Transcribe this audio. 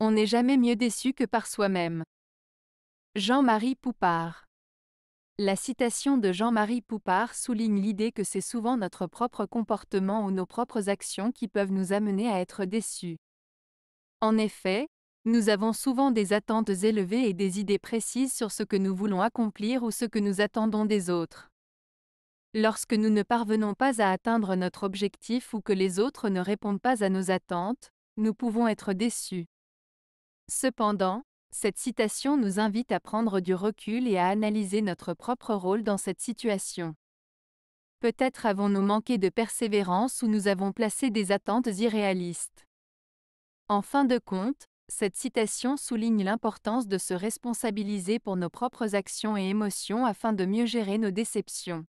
On n'est jamais mieux déçu que par soi-même. Jean-Marie Poupard. La citation de Jean-Marie Poupard souligne l'idée que c'est souvent notre propre comportement ou nos propres actions qui peuvent nous amener à être déçus. En effet, nous avons souvent des attentes élevées et des idées précises sur ce que nous voulons accomplir ou ce que nous attendons des autres. Lorsque nous ne parvenons pas à atteindre notre objectif ou que les autres ne répondent pas à nos attentes, nous pouvons être déçus. Cependant, cette citation nous invite à prendre du recul et à analyser notre propre rôle dans cette situation. Peut-être avons-nous manqué de persévérance ou nous avons placé des attentes irréalistes. En fin de compte, cette citation souligne l'importance de se responsabiliser pour nos propres actions et émotions afin de mieux gérer nos déceptions.